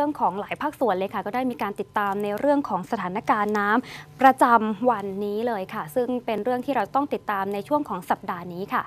รื่องของหลายภาคส่วนเลยค่ะ ก็ได้มีการติดตามในเรื่องของสถานการณ์น้ำ ประจำวันนี้เลยค่ะ ซึ่งเป็นเรื่องที่เราต้องติดตามในช่วงของสัปดาห์นี้ค่ะ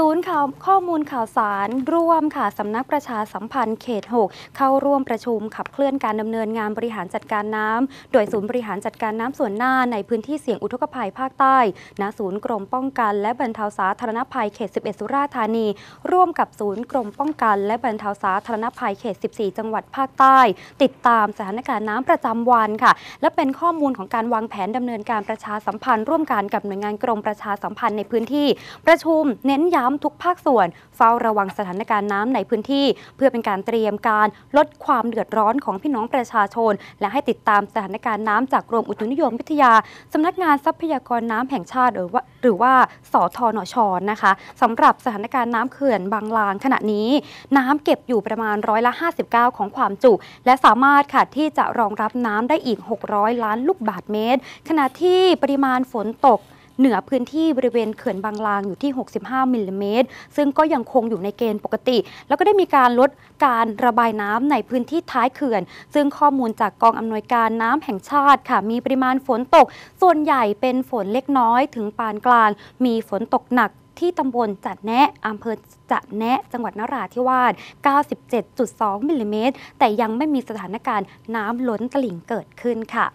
ศูนย์ข่าวข้อมูลข่าวสาร ร่วมค่ะสำนักประชาสัมพันธ์เขต 6 เข้าร่วมประชุมขับเคลื่อนการดำเนินงานบริหารจัดการน้ำ โดยศูนย์บริหารจัดการน้ำส่วนหน้าในพื้นที่เสี่ยงอุทกภัยภาคใต้ณศูนย์กรมป้องกัน และบรรเทาสาธารณภัยเขต 11 สุราษฎร์ธานี ร่วมกับศูนย์กรมป้องกันและบรรเทาสาธารณภัยเขต 14 จังหวัดภาคใต้ ติดตามสถานการณ์น้ำประจำวันค่ะ และเป็นข้อมูลของการวางแผนดำเนินการประชาสัมพันธ์ ร่วมกันกับหน่วยงานกรมประชาสัมพันธ์ในพื้นที่ ประชุมเน้นย้ำ้ำทุกภาคส่วน เฝ้าระวังสถานการณ์น้ำในพื้นที่ เพื่อเป็นการเตรียมการลดความเดือดร้อนของพี่น้องประชาชน และให้ติดตามสถานการณ์น้ำจากกรมอุตุนิยมวิทยา สำนักงานทรัพยากรน้ำแห่งชาติหรือว่าสอสทนชนะคะ สำหรับสถานการณ์น้ำเขื่อนบางลาง ขณะนี้ น้ำเก็บอยู่ประมาณร้อยละ 59 ของความจุ และสามารถค่ะที่จะรองรับน้ำได้อีก 600 ล้านลูกบาทเมตร ขณะที่ปริมาณฝนตกเหนือพื้นที่บริเวณเขื่อนบางลางอยู่ที่ 65มิลลิเมตรซึ่งก็ยังคงอยู่ในเกณฑ์ปกติ แล้วก็ได้มีการลดการระบายน้ำในพื้นที่ท้ายเขื่อน ซึ่งข้อมูลจากกองอำนวยการน้ำแห่งชาติค่ะ มีปริมาณฝนตก ส่วนใหญ่เป็นฝนเล็กน้อยถึงปานกลาง มีฝนตกหนักที่ตำบลจัดแนะอำเภอจัดแนะจังหวัดนราธิวาส 97.2มิลลิเมตรแต่ยังไม่มีสถานการณ์ น้ำล้นตลิ่งเกิดขึ้นค่ะ